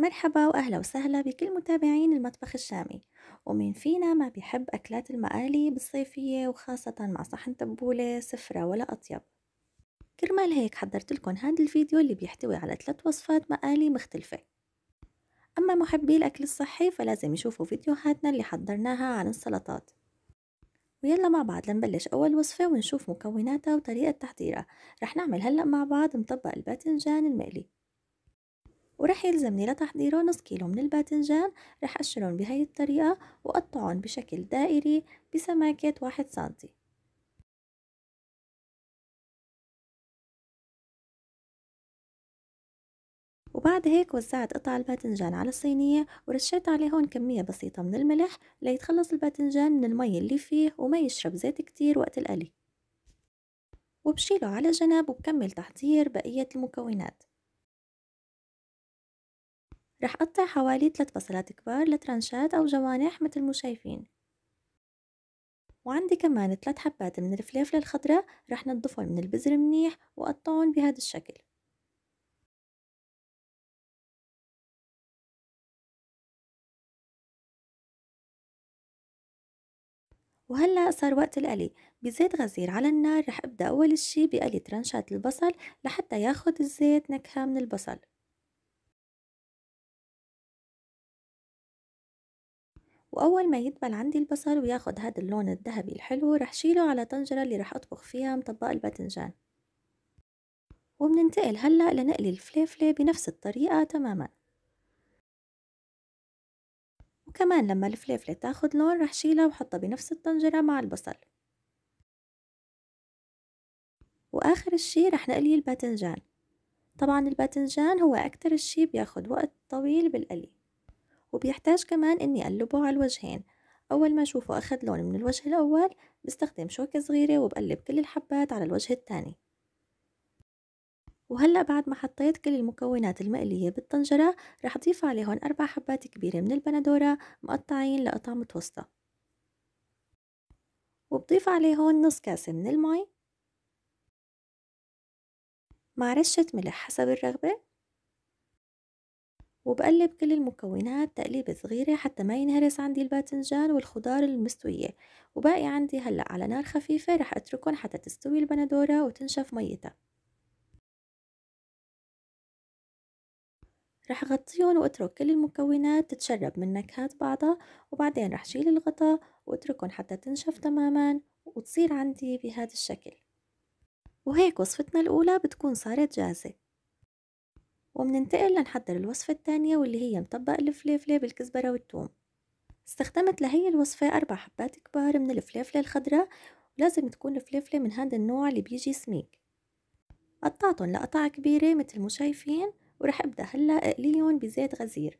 مرحبا وأهلا وسهلا بكل متابعين المطبخ الشامي ومين فينا ما بيحب أكلات المقالي بالصيفية وخاصة مع صحن تبولة سفرة ولا أطيب كرمال هيك حضرت لكم هذا الفيديو اللي بيحتوي على ثلاث وصفات مقالي مختلفة أما محبي الأكل الصحي فلازم يشوفوا فيديوهاتنا اللي حضرناها عن السلطات ويلا مع بعض لنبلش أول وصفة ونشوف مكوناتها وطريقة تحضيرها رح نعمل هلأ مع بعض مطبق الباذنجان المقلي وراح يلزمني لتحضيره نص كيلو من الباذنجان راح اشرهم بهاي الطريقة وأقطعهم بشكل دائري بسماكة واحد سنتي وبعد هيك وزعت قطع الباذنجان على الصينية ورشيت عليه هون كمية بسيطة من الملح ليتخلص الباذنجان من المي اللي فيه وما يشرب زيت كتير وقت القلي وبشيله على جنب وبكمل تحضير بقية المكونات رح أقطع حوالي 3 بصلات كبار لترنشات أو جوانح مثل ما شايفين وعندي كمان 3 حبات من الفليفلة الخضراء رح نضفهم من البذر منيح وقطعهم بهذا الشكل وهلا صار وقت القلي بزيت غزير على النار رح ابدا اول شي بقلي ترنشات البصل لحتى ياخد الزيت نكهه من البصل واول ما يدبل عندي البصل وياخد هذا اللون الذهبي الحلو رح شيله على طنجره اللي رح اطبخ فيها مطبق الباذنجان وبننتقل هلا لنقلي الفليفله بنفس الطريقه تماما وكمان لما الفليفله تاخد لون رح شيلها وحطها بنفس الطنجره مع البصل واخر الشي رح نقلي الباذنجان طبعا الباذنجان هو اكتر الشي بياخد وقت طويل بالقلي وبيحتاج كمان إني أقلبه على الوجهين أول ما أشوفه أخذ لون من الوجه الأول بستخدم شوكة صغيرة وبقلب كل الحبات على الوجه الثاني وهلأ بعد ما حطيت كل المكونات المقلية بالطنجرة رح أضيف عليهم أربع حبات كبيرة من البندورة مقطعين لقطع متوسطة وبضيف عليهم نص كاسة من المي مع رشة ملح حسب الرغبة وبقلب كل المكونات تقليبة صغيرة حتى ما ينهرس عندي الباذنجان والخضار المستوية وباقي عندي هلأ على نار خفيفة رح أتركهم حتى تستوي البندورة وتنشف ميتها رح غطيهم واترك كل المكونات تتشرب من نكهات بعضها وبعدين رح شيل الغطاء واتركهم حتى تنشف تماما وتصير عندي بهذا الشكل وهيك وصفتنا الأولى بتكون صارت جاهزة وبننتقل لنحضر الوصفة الثانية واللي هي مطبق الفليفلة بالكزبرة والثوم استخدمت لهي الوصفة أربع حبات كبار من الفليفلة الخضراء ولازم تكون الفليفلة من هذا النوع اللي بيجي سميك قطعتهم لقطع كبيرة مثل ما شايفين ورح أبدأ هلأ أقليهم بزيت غزير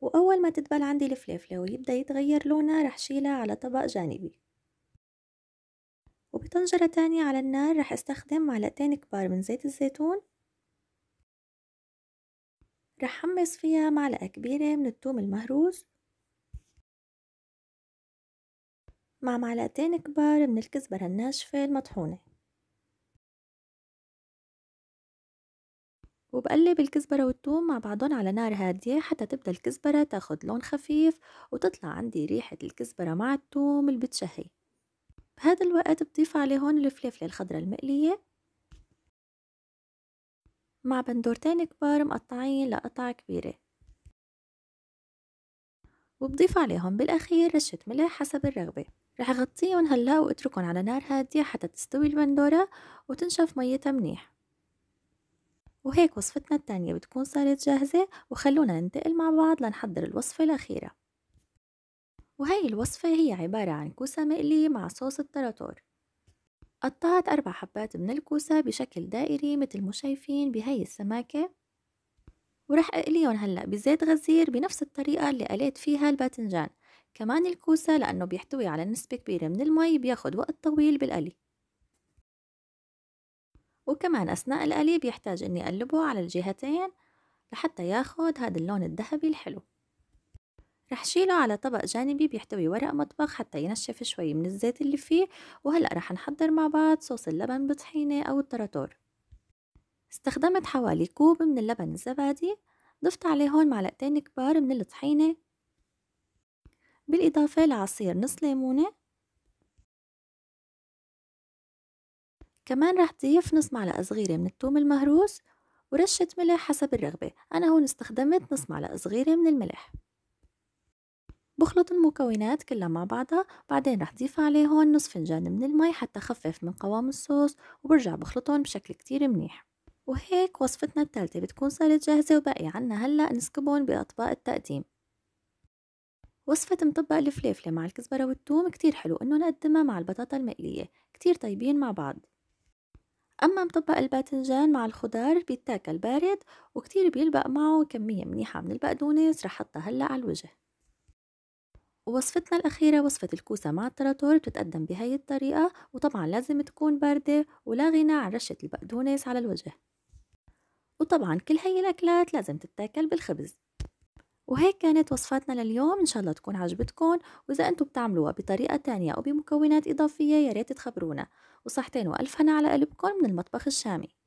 وأول ما تدبل عندي الفليفلة ويبدأ يتغير لونها رح شيلها على طبق جانبي وبطنجرة تانية على النار رح استخدم معلقتين كبار من زيت الزيتون رح حمص فيها معلقة كبيرة من الثوم المهروس مع معلقتين كبار من الكزبرة الناشفة المطحونة وبقلب الكزبرة والثوم مع بعضهم على نار هادية حتى تبدأ الكزبرة تاخد لون خفيف وتطلع عندي ريحة الكزبرة مع الثوم اللي بتشهي بهذا الوقت بضيف عليه هون الفلفلة الخضراء المقلية مع بندورتين كبار مقطعين لقطع كبيرة وبضيف عليهم بالأخير رشة ملح حسب الرغبة رح أغطيهم هلا وأتركهم على نار هادية حتى تستوي البندورة وتنشف ميتها منيح وهيك وصفتنا التانية بتكون صارت جاهزة وخلونا ننتقل مع بعض لنحضر الوصفة الأخيرة وهي الوصفة هي عبارة عن كوسة مقلية مع صوص التراتور قطعت أربع حبات من الكوسة بشكل دائري مثل ما شايفين بهي السماكة ورح أقليهم هلأ بزيت غزير بنفس الطريقة اللي قليت فيها الباتنجان كمان الكوسة لأنه بيحتوي على نسبة كبيرة من المي بياخد وقت طويل بالقلي وكمان أثناء القلي بيحتاج إني أقلبه على الجهتين لحتى ياخد هذا اللون الذهبي الحلو رح شيله على طبق جانبي بيحتوي ورق مطبخ حتى ينشف شوي من الزيت اللي فيه وهلأ رح نحضر مع بعض صوص اللبن بطحينة أو التراتور استخدمت حوالي كوب من اللبن الزبادي ضفت عليه هون معلقتين كبار من الطحينة بالإضافة لعصير نص ليمونة كمان رح ضيف نص معلقة صغيرة من الثوم المهروس ورشة ملح حسب الرغبة أنا هون استخدمت نص معلقة صغيرة من الملح بخلط المكونات كلها مع بعضها بعدين رح ضيف عليهم نص فنجان من المي حتى خفف من قوام الصوص وبرجع بخلطهم بشكل كتير منيح وهيك وصفتنا الثالثة بتكون صارت جاهزة وباقي عنا هلأ نسكبهم بأطباق التقديم وصفة مطبق الفليفلة مع الكزبرة والثوم كتير حلو إنه نقدمها مع البطاطا المقلية كتير طيبين مع بعض أما مطبق الباذنجان مع الخضار بيتاكل بارد وكتير بيلبق معه كمية منيحة من البقدونس رح حطها هلأ على الوجه ووصفتنا الأخيرة وصفة الكوسة مع التراتور بتتقدم بهاي الطريقة وطبعا لازم تكون باردة ولا غنى عن رشة البقدونس على الوجه وطبعا كل هي الأكلات لازم تتاكل بالخبز وهيك كانت وصفاتنا لليوم إن شاء الله تكون عجبتكم وإذا أنتم بتعملوها بطريقة تانية أو بمكونات إضافية ياريت تخبرونا وصحتين وألف هنا على قلبكم من المطبخ الشامي